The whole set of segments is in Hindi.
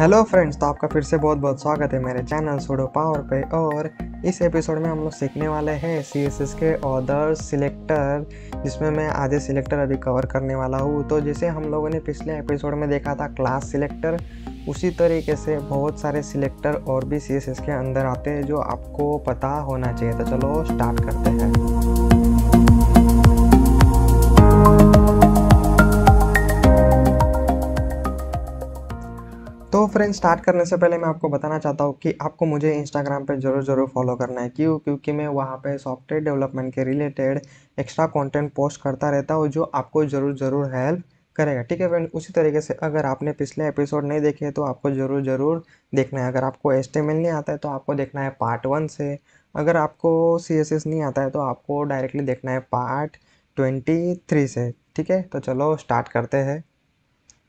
हेलो फ्रेंड्स तो आपका फिर से बहुत बहुत स्वागत है मेरे चैनल सोडो पावर पे और इस एपिसोड में हम लोग सीखने वाले हैं सी एस एस के ऑर्डर सिलेक्टर जिसमें मैं आधे सिलेक्टर अभी कवर करने वाला हूँ तो जैसे हम लोगों ने पिछले एपिसोड में देखा था क्लास सिलेक्टर उसी तरीके से बहुत सारे सिलेक्टर और भी सी एस एस के अंदर आते हैं जो आपको पता होना चाहिए तो चलो स्टार्ट करते हैं फ्रेंड स्टार्ट करने से पहले मैं आपको बताना चाहता हूँ कि आपको मुझे इंस्टाग्राम पे ज़रूर ज़रूर फॉलो करना है क्यों क्योंकि मैं वहाँ पे सॉफ्टवेयर डेवलपमेंट के रिलेटेड एक्स्ट्रा कंटेंट पोस्ट करता रहता हूँ जो आपको ज़रूर ज़रूर हेल्प करेगा ठीक है फ्रेंड उसी तरीके से अगर आपने पिछले एपिसोड नहीं देखे तो आपको ज़रूर ज़रूर देखना है अगर आपको एस नहीं आता है तो आपको देखना है पार्ट वन से अगर आपको सी नहीं आता है तो आपको डायरेक्टली देखना है पार्ट ट्वेंटी थ्री से ठीक है तो चलो स्टार्ट करते हैं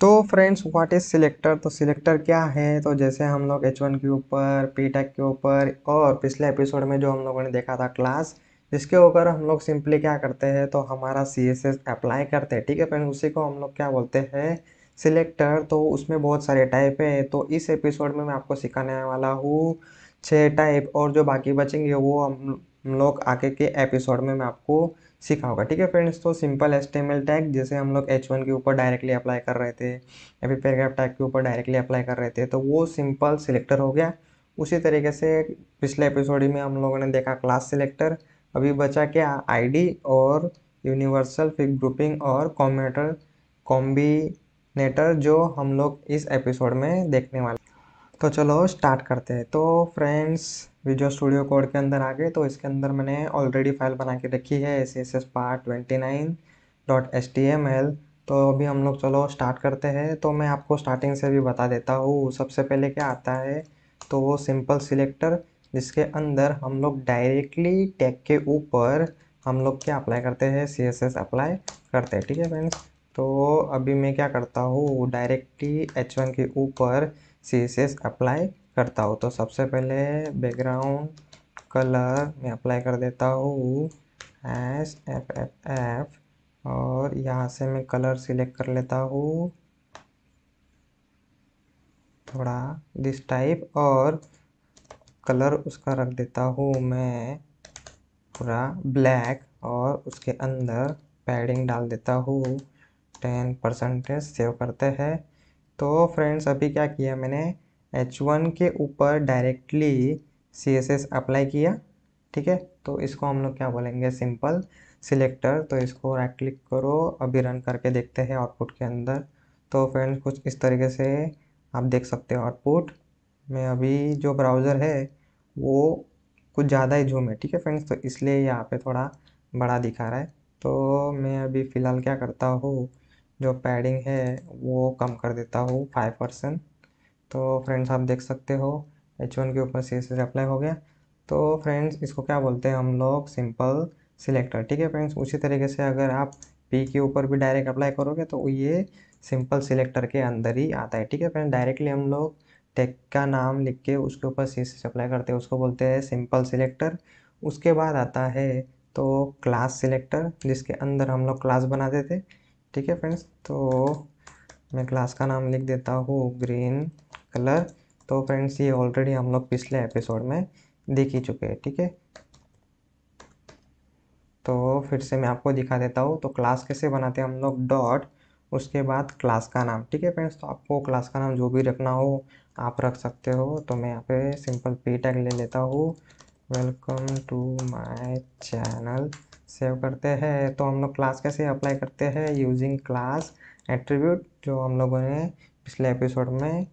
तो फ्रेंड्स व्हाट इज़ सिलेक्टर तो सिलेक्टर क्या है तो जैसे हम लोग एच वन के ऊपर पी टेक के ऊपर और पिछले एपिसोड में जो हम लोगों ने देखा था क्लास जिसके ऊपर हम लोग सिंपली क्या करते हैं तो हमारा सी एस एस अप्लाई करते हैं ठीक है फ्रेंड्स उसी को हम लोग क्या बोलते हैं सिलेक्टर तो उसमें बहुत सारे टाइप है तो इस एपिसोड में मैं आपको सिखाने वाला हूँ छः टाइप और जो बाकी बचेंगे वो हम हम लोग आगे के एपिसोड में मैं आपको सिखाऊंगा ठीक है फ्रेंड्स तो सिंपल एस टैग जैसे हम लोग एच वन के ऊपर डायरेक्टली अप्लाई कर रहे थे या फिर पैराग्राफ टैग के ऊपर डायरेक्टली अप्लाई कर रहे थे तो वो सिंपल सिलेक्टर हो गया उसी तरीके से पिछले एपिसोड में हम लोगों ने देखा क्लास सिलेक्टर अभी बचा क्या डी और यूनिवर्सल फिक ग्रुपिंग और कॉम्बिनेटर कॉम्बिनेटर जो हम लोग इस एपिसोड में देखने वाले तो चलो स्टार्ट करते हैं तो फ्रेंड्स वीडियो स्टूडियो कोड के अंदर आ गए तो इसके अंदर मैंने ऑलरेडी फाइल बना के रखी है S S S part twenty nine dot S T M L तो अभी हम लोग चलो स्टार्ट करते हैं तो मैं आपको स्टार्टिंग से भी बता देता हूँ सबसे पहले क्या आता है तो वो सिंपल सिलेक्टर जिसके अंदर हम लोग डायरेक्टली टैग के ऊपर हम लोग क्या अप्लाई करते हैं सी एस एस अप्लाई करते हैं ठीक है फ्रेंड्स तो अभी मैं क्या करता हूँ डायरेक्टली एच वन के ऊपर सी अप्लाई करता हूँ तो सबसे पहले बैकग्राउंड कलर मैं अप्लाई कर देता हूँ एस एफ एफ एफ और यहाँ से मैं कलर सिलेक्ट कर लेता हूँ थोड़ा दिस टाइप और कलर उसका रख देता हूँ मैं पूरा ब्लैक और उसके अंदर पैडिंग डाल देता हूँ टेन परसेंटेज सेव करते हैं तो फ्रेंड्स अभी क्या किया मैंने एच वन के ऊपर directly C S S apply किया ठीक है तो इसको हम लोग क्या बोलेंगे सिंपल सिलेक्टर तो इसको राइट क्लिक करो अभी रन करके देखते हैं आउटपुट के अंदर तो फ्रेंड्स कुछ इस तरीके से आप देख सकते हो आउटपुट में अभी जो ब्राउज़र है वो कुछ ज़्यादा ही जूम है ठीक है फ्रेंड्स तो इसलिए यहाँ पे थोड़ा बड़ा दिखा रहा है तो मैं अभी फ़िलहाल क्या करता हूँ जो पैडिंग है वो कम कर देता हूँ फाइव परसेंट तो फ्रेंड्स आप देख सकते हो एच वन के ऊपर सी एस अप्लाई हो गया तो फ्रेंड्स इसको क्या बोलते हैं हम लोग सिंपल सिलेक्टर ठीक है फ्रेंड्स उसी तरीके से अगर आप पी के ऊपर भी डायरेक्ट अप्लाई करोगे तो ये सिंपल सिलेक्टर के अंदर ही आता है ठीक है फ्रेंड्स डायरेक्टली हम लोग टेक का नाम लिख के उसके ऊपर सी एस अप्लाई करते हैं उसको बोलते हैं सिंपल सिलेक्टर उसके बाद आता है तो क्लास सिलेक्टर जिसके अंदर हम लोग क्लास बनाते थे ठीक है फ्रेंड्स तो मैं क्लास का नाम लिख देता हूँ ग्रीन कलर तो फ्रेंड्स ये ऑलरेडी हम लोग पिछले एपिसोड में देख ही चुके हैं ठीक है तो फिर से मैं आपको दिखा देता हूँ तो क्लास कैसे बनाते हैं हम लोग डॉट उसके बाद क्लास का नाम ठीक है फ्रेंड्स तो आपको क्लास का नाम जो भी रखना हो आप रख सकते हो तो मैं यहाँ पे सिंपल पी टैग ले लेता हूँ welcome to my channel save करते हैं तो हम लोग क्लास कैसे अप्लाई करते हैं यूजिंग क्लास एट्रीब्यूट जो हम लोगों ने पिछले एपिसोड में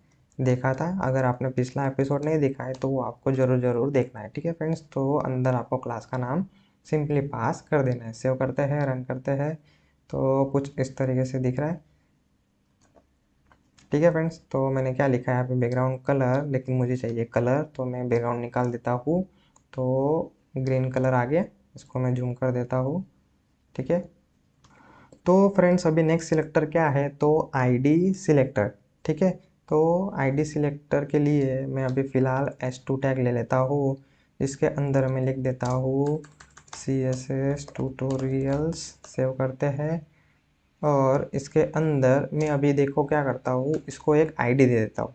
देखा था अगर आपने पिछला एपिसोड नहीं देखा है तो वो आपको ज़रूर ज़रूर देखना है ठीक है फ्रेंड्स तो अंदर आपको क्लास का नाम सिंपली पास कर देना है सेव करते हैं रन करते हैं तो कुछ इस तरीके से दिख रहा है ठीक है फ्रेंड्स तो मैंने क्या लिखा है यहाँ पे बैकग्राउंड कलर लेकिन मुझे चाहिए कलर तो मैं बैकग्राउंड निकाल देता हूँ तो ग्रीन कलर आ गया इसको मैं जूम कर देता हूँ ठीक है तो फ्रेंड्स अभी नेक्स्ट सिलेक्टर क्या है तो आईडी सिलेक्टर ठीक है तो आईडी सिलेक्टर के लिए मैं अभी फ़िलहाल एस टू टैग ले लेता हूँ इसके अंदर मैं लिख देता हूँ C S S tutorials save करते हैं और इसके अंदर मैं अभी देखो क्या करता हूँ इसको एक आईडी दे देता हूँ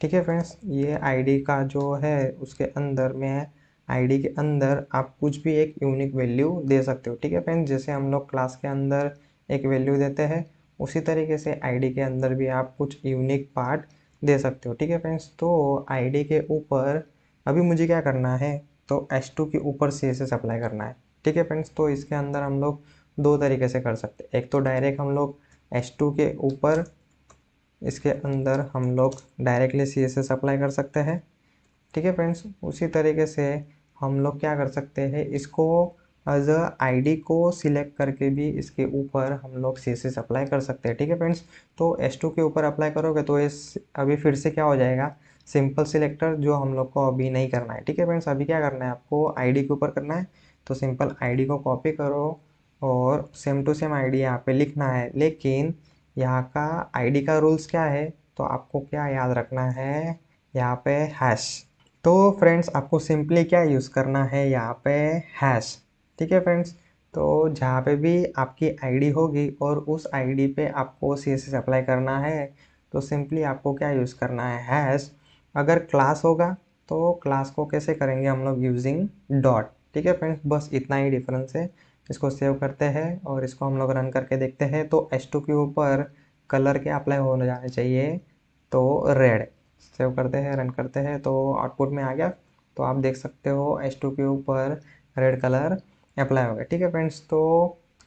ठीक है फ्रेंड्स ये आईडी का जो है उसके अंदर मैं आईडी के अंदर आप कुछ भी एक यूनिक वैल्यू दे सकते हो ठीक है फ्रेंड्स जैसे हम लोग क्लास के अंदर एक वैल्यू देते हैं उसी तरीके से आईडी के अंदर भी आप कुछ यूनिक पार्ट दे सकते हो ठीक है फ्रेंड्स तो आईडी के ऊपर अभी मुझे क्या करना है तो एस टू के ऊपर सी एस एस अप्लाई करना है ठीक है फ्रेंड्स तो इसके अंदर हम लोग दो तरीके से कर सकते हैं एक तो डायरेक्ट हम लोग एस टू के ऊपर इसके अंदर हम लोग directly C S S apply कर सकते हैं ठीक है फ्रेंड्स उसी तरीके से हम लोग क्या कर सकते हैं इसको एज अ डी को सिलेक्ट करके भी इसके ऊपर हम लोग सी एस अप्लाई कर सकते हैं ठीक है फ्रेंड्स तो एस टू के ऊपर अप्लाई करोगे तो इस अभी फिर से क्या हो जाएगा सिंपल सिलेक्टर जो हम लोग को अभी नहीं करना है ठीक है फ्रेंड्स अभी क्या करना है आपको आईडी के ऊपर करना है तो सिंपल आईडी को कॉपी करो और सेम टू सेम आईडी यहाँ पे लिखना है लेकिन यहाँ का आईडी का रूल्स क्या है तो आपको क्या याद रखना है यहाँ पे हैश तो फ्रेंड्स आपको सिंपली क्या यूज़ करना है यहाँ पे हैश ठीक है फ्रेंड्स तो जहाँ पे भी आपकी आईडी होगी और उस आईडी पे आपको सी एस अप्लाई करना है तो सिंपली आपको क्या यूज़ करना है हैश अगर क्लास होगा तो क्लास को कैसे करेंगे हम लोग यूजिंग डॉट ठीक है फ्रेंड्स बस इतना ही डिफरेंस है इसको सेव करते हैं और इसको हम लोग रन करके देखते हैं तो एस टू के ऊपर कलर के अप्लाई होने जाने चाहिए तो रेड सेव करते हैं रन करते हैं तो आउटपुट में आ गया तो आप देख सकते हो एस टू के ऊपर रेड कलर अप्लाई हो गया ठीक है फ्रेंड्स तो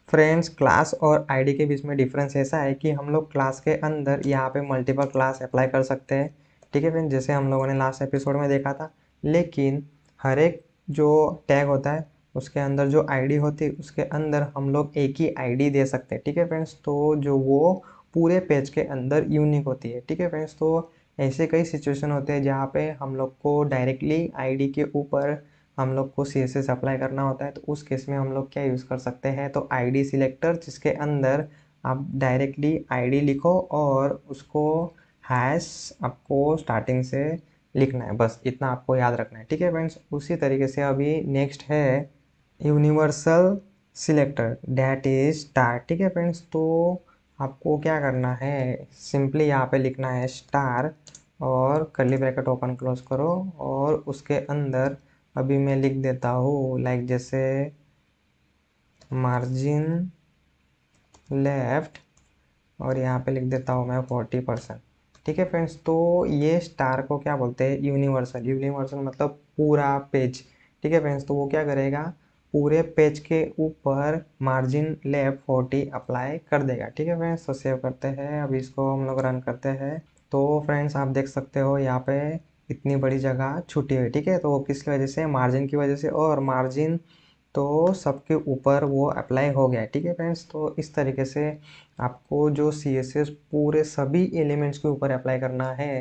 फ्रेंड्स क्लास और आईडी के बीच में डिफरेंस ऐसा है कि हम लोग क्लास के अंदर यहाँ पे मल्टीपल क्लास अप्लाई कर सकते हैं ठीक है फ्रेंड्स जैसे हम लोगों ने लास्ट एपिसोड में देखा था लेकिन हर एक जो टैग होता है उसके अंदर जो आईडी होती है उसके अंदर हम लोग एक ही आईडी दे सकते हैं ठीक है फ्रेंड्स तो जो वो पूरे पेज के अंदर यूनिक होती है ठीक है फ्रेंड्स तो ऐसे कई सिचुएशन होते हैं जहाँ पे हम लोग को डायरेक्टली आईडी के ऊपर हम लोग को सी एस एस अप्लाई करना होता है तो उस केस में हम लोग क्या यूज़ कर सकते हैं तो आईडी सिलेक्टर जिसके अंदर आप डायरेक्टली आईडी लिखो और उसको हैश आपको स्टार्टिंग से लिखना है बस इतना आपको याद रखना है ठीक है फ्रेंड्स उसी तरीके से अभी नेक्स्ट है universal selector that is star ठीक है फ्रेंड्स तो आपको क्या करना है सिंपली यहाँ पे लिखना है स्टार और कली ब्रैकेट ओपन क्लोज करो और उसके अंदर अभी मैं लिख देता हूँ लाइक जैसे मार्जिन लेफ्ट और यहाँ पे लिख देता हूँ मैं फोर्टी परसेंट ठीक है फ्रेंड्स तो ये स्टार को क्या बोलते हैं यूनिवर्सल यूनिवर्सल मतलब पूरा पेज ठीक है फ्रेंड्स तो वो क्या करेगा पूरे पेज के ऊपर मार्जिन लेफ्ट फोर्टी अप्लाई कर देगा ठीक है फ्रेंड्स तो सेव करते हैं अब इसको हम लोग रन करते हैं तो फ्रेंड्स आप देख सकते हो यहाँ पे इतनी बड़ी जगह छुट्टी हुई ठीक है तो वो किस वजह से मार्जिन की वजह से और मार्जिन तो सबके ऊपर वो अप्लाई हो गया ठीक है फ्रेंड्स तो इस तरीके से आपको जो सी एस एस पूरे सभी एलिमेंट्स के ऊपर अप्लाई करना है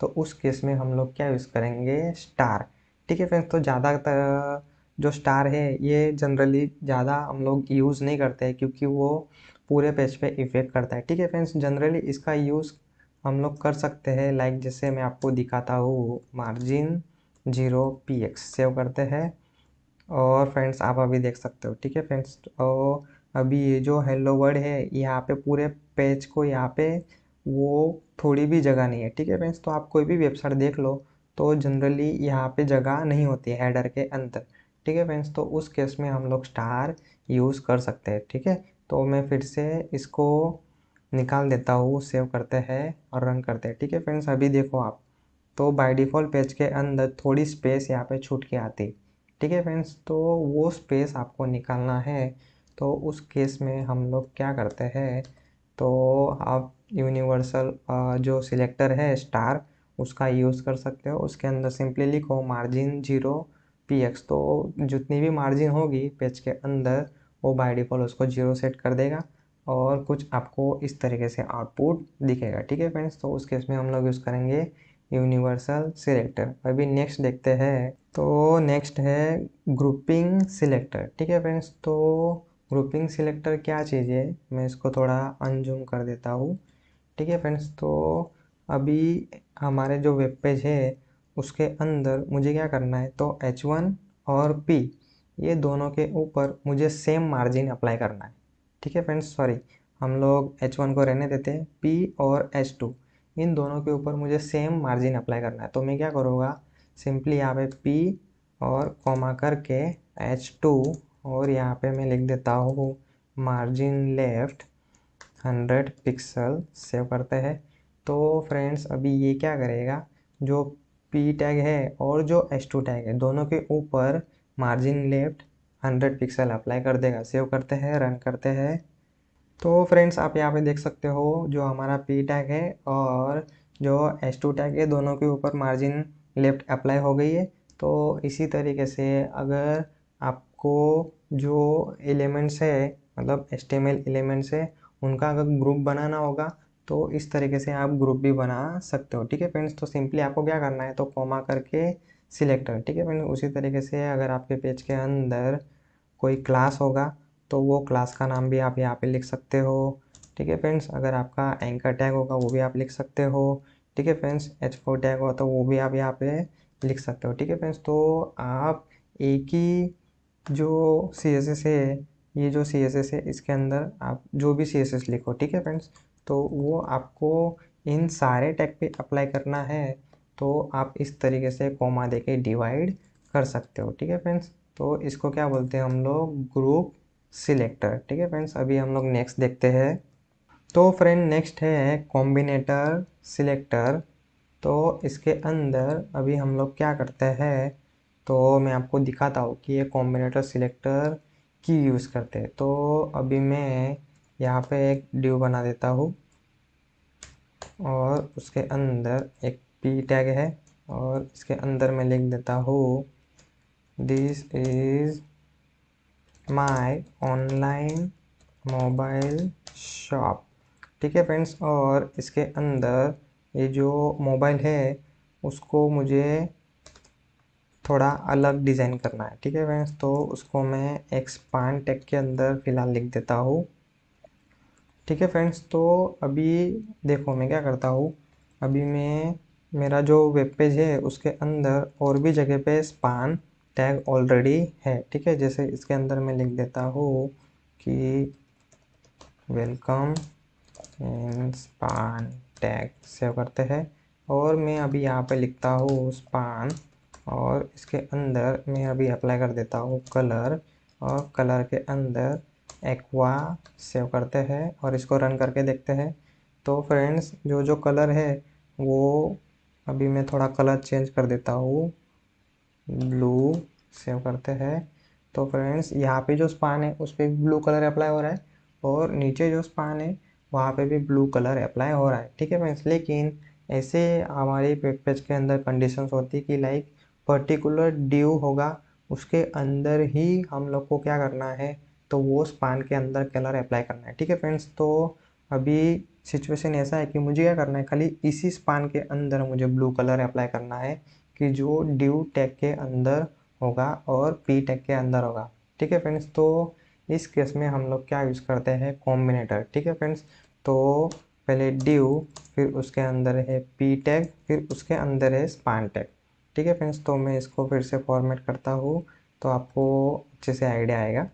तो उस केस में हम लोग क्या यूज़ करेंगे स्टार ठीक है फ्रेंड्स तो ज़्यादातर जो स्टार है ये जनरली ज़्यादा हम लोग यूज़ नहीं करते हैं क्योंकि वो पूरे पेज पे इफ़ेक्ट करता है ठीक है फ्रेंड्स जनरली इसका यूज़ हम लोग कर सकते हैं लाइक जैसे मैं आपको दिखाता हूँ margin zero P X save करते हैं और फ्रेंड्स आप अभी देख सकते हो ठीक है फ्रेंड्स और तो अभी ये जो हेलो वर्ड है यहाँ पे पूरे पेज को यहाँ पे वो थोड़ी भी जगह नहीं है ठीक है फ्रेंड्स तो आप कोई भी वेबसाइट देख लो तो जनरली यहाँ पे जगह नहीं होती है हेडर के अंदर ठीक है फ्रेंड्स तो उस केस में हम लोग स्टार यूज़ कर सकते हैं ठीक है तो मैं फिर से इसको निकाल देता हूँ सेव करते हैं और रन करते हैं ठीक है फ्रेंड्स अभी देखो आप तो बाय डिफ़ॉल्ट पेज के अंदर थोड़ी स्पेस यहाँ पे छूट के आती ठीक है फ्रेंड्स तो वो स्पेस आपको निकालना है तो उस केस में हम लोग क्या करते हैं तो आप यूनिवर्सल जो सिलेक्टर है स्टार उसका यूज़ कर सकते हो उसके अंदर सिंपली लिखो मार्जिन जीरो पी एक्स तो जितनी भी मार्जिन होगी पेज के अंदर वो बाई डिफ़ॉल्ट उसको जीरो सेट कर देगा और कुछ आपको इस तरीके से आउटपुट दिखेगा ठीक है फ्रेंड्स तो उस केस में हम लोग यूज़ करेंगे यूनिवर्सल सिलेक्टर अभी नेक्स्ट देखते हैं तो नेक्स्ट है ग्रुपिंग सिलेक्टर ठीक है फ्रेंड्स तो ग्रुपिंग सिलेक्टर क्या चीज़ है मैं इसको थोड़ा अनजूम कर देता हूँ ठीक है फ्रेंड्स तो अभी हमारे जो वेब पेज है उसके अंदर मुझे क्या करना है तो एच वन और पी ये दोनों के ऊपर मुझे सेम मार्जिन अप्लाई करना है ठीक है फ्रेंड्स सॉरी हम लोग एच वन को रहने देते हैं पी और एच टू इन दोनों के ऊपर मुझे सेम मार्जिन अप्लाई करना है तो मैं क्या करूँगा सिंपली यहाँ पे पी और कॉमा करके एच टू और यहाँ पे मैं लिख देता हूँ margin left hundred pixel save करते हैं तो फ्रेंड्स अभी ये क्या करेगा जो पी टैग है और जो एस टू टैग है दोनों के ऊपर मार्जिन लेफ्ट 100 पिक्सल अप्लाई कर देगा सेव करते हैं रन करते हैं तो फ्रेंड्स आप यहाँ पे देख सकते हो जो हमारा पी टैग है और जो एस टू टैग है दोनों के ऊपर मार्जिन लेफ्ट अप्लाई हो गई है तो इसी तरीके से अगर आपको जो एलिमेंट्स है मतलब एस एलिमेंट्स है उनका अगर ग्रुप बनाना होगा तो इस तरीके से आप ग्रुप भी बना सकते हो ठीक है फ्रेंड्स तो सिंपली आपको क्या करना है तो कॉमा करके सिलेक्ट कर ठीक है फ्रेंड्स उसी तरीके से अगर आपके पेज के अंदर कोई क्लास होगा तो वो क्लास का नाम भी आप यहाँ पे लिख सकते हो ठीक है फ्रेंड्स अगर आपका एंकर टैग होगा वो भी आप लिख सकते हो ठीक है फ्रेंड्स एच फोर टैग होगा तो वो भी आप यहाँ पे लिख सकते हो ठीक है फ्रेंड्स तो आप एक ही जो सी एस एस है ये जो सी एस एस है इसके अंदर आप जो भी सी एस एस लिखो ठीक है फ्रेंड्स तो वो आपको इन सारे टैग पे अप्लाई करना है तो आप इस तरीके से कोमा दे के डिवाइड कर सकते हो ठीक है फ्रेंड्स तो इसको क्या बोलते हैं हम लोग ग्रुप सिलेक्टर ठीक है फ्रेंड्स अभी हम लोग नेक्स्ट देखते हैं तो फ्रेंड नेक्स्ट है कॉम्बिनेटर सिलेक्टर तो इसके अंदर अभी हम लोग क्या करते हैं तो मैं आपको दिखाता हूँ कि ये कॉम्बिनेटर सिलेक्टर की यूज़ करते हैं तो अभी मैं यहाँ पे एक ड्यू बना देता हूँ और उसके अंदर एक पी टैग है और इसके अंदर मैं लिख देता हूँ this is my online mobile shop ठीक है फ्रेंड्स और इसके अंदर ये जो मोबाइल है उसको मुझे थोड़ा अलग डिज़ाइन करना है ठीक है फ्रेंड्स तो उसको मैं एक्सपांड टेक के अंदर फ़िलहाल लिख देता हूँ ठीक है फ्रेंड्स तो अभी देखो मैं क्या करता हूँ अभी मैं मेरा जो वेब पेज है उसके अंदर और भी जगह पे स्पान टैग ऑलरेडी है ठीक है जैसे इसके अंदर मैं लिख देता हूँ कि welcome in span tag save करते हैं और मैं अभी यहाँ पे लिखता हूँ स्पान और इसके अंदर मैं अभी अप्लाई कर देता हूँ कलर और कलर के अंदर एक्वा सेव करते हैं और इसको रन करके देखते हैं तो फ्रेंड्स जो जो कलर है वो अभी मैं थोड़ा कलर चेंज कर देता हूँ ब्लू सेव करते हैं तो फ्रेंड्स यहाँ पे जो स्पान है उस पर ब्लू कलर अप्लाई हो रहा है और नीचे जो स्पान है वहाँ पे भी ब्लू कलर अप्लाई हो रहा है ठीक है फ्रेंड्स लेकिन ऐसे हमारे वेब पेज के अंदर कंडीशंस होती कि लाइक पर्टिकुलर ड्यू होगा उसके अंदर ही हम लोग को क्या करना है तो वो स्पान के अंदर कलर अप्लाई करना है ठीक है फ्रेंड्स तो अभी सिचुएशन ऐसा है कि मुझे क्या करना है खाली इसी स्पान के अंदर मुझे ब्लू कलर अप्लाई करना है कि जो ड्यू टैग के अंदर होगा और पी टैग के अंदर होगा ठीक है फ्रेंड्स तो इस केस में हम लोग क्या यूज़ करते हैं कॉम्बिनेटर ठीक है फ्रेंड्स तो पहले ड्यू फिर उसके अंदर है पी टैग फिर उसके अंदर है स्पान टैग ठीक है फ्रेंड्स तो मैं इसको फिर से फॉर्मेट करता हूँ तो आपको अच्छे से आइडिया आएगा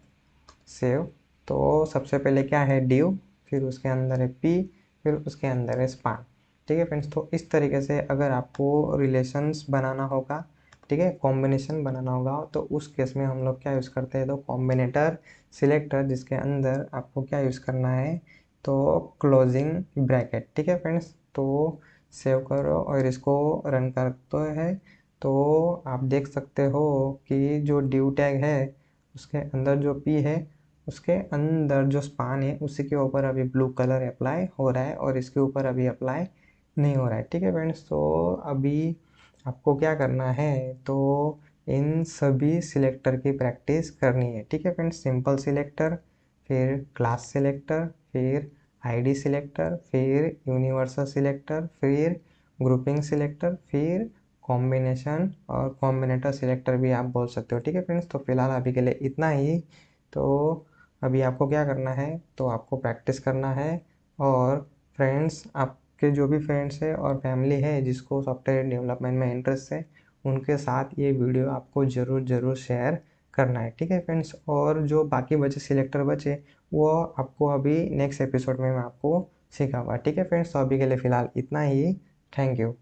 सेव तो सबसे पहले क्या है ड्यू फिर उसके अंदर है पी फिर उसके अंदर है स्पान ठीक है फ्रेंड्स तो इस तरीके से अगर आपको रिलेशंस बनाना होगा ठीक है कॉम्बिनेशन बनाना होगा तो उस केस में हम लोग क्या यूज़ करते हैं तो कॉम्बिनेटर सिलेक्टर जिसके अंदर आपको क्या यूज़ करना है तो क्लोजिंग ब्रैकेट ठीक है फ्रेंड्स तो सेव करो और इसको रन करते हैं तो आप देख सकते हो कि जो ड्यू टैग है उसके अंदर जो पी है उसके अंदर जो स्पान है उसी के ऊपर अभी ब्लू कलर अप्लाई हो रहा है और इसके ऊपर अभी अप्लाई नहीं हो रहा है ठीक है फ्रेंड्स तो अभी आपको क्या करना है तो इन सभी सिलेक्टर की प्रैक्टिस करनी है ठीक है फ्रेंड्स सिंपल सिलेक्टर फिर क्लास सिलेक्टर फिर आईडी सिलेक्टर फिर यूनिवर्सल सिलेक्टर फिर ग्रुपिंग सिलेक्टर फिर कॉम्बिनेशन और कॉम्बिनेटर सिलेक्टर भी आप बोल सकते हो ठीक है फ्रेंड्स तो फिलहाल अभी के लिए इतना ही तो अभी आपको क्या करना है तो आपको प्रैक्टिस करना है और फ्रेंड्स आपके जो भी फ्रेंड्स है और फैमिली है जिसको सॉफ्टवेयर डेवलपमेंट में इंटरेस्ट है उनके साथ ये वीडियो आपको ज़रूर ज़रूर शेयर करना है ठीक है फ्रेंड्स और जो बाकी बचे सिलेक्टर बचे वो आपको अभी नेक्स्ट एपिसोड में मैं आपको सिखाऊंगा ठीक है फ्रेंड्स तो अभी के लिए फ़िलहाल इतना ही थैंक यू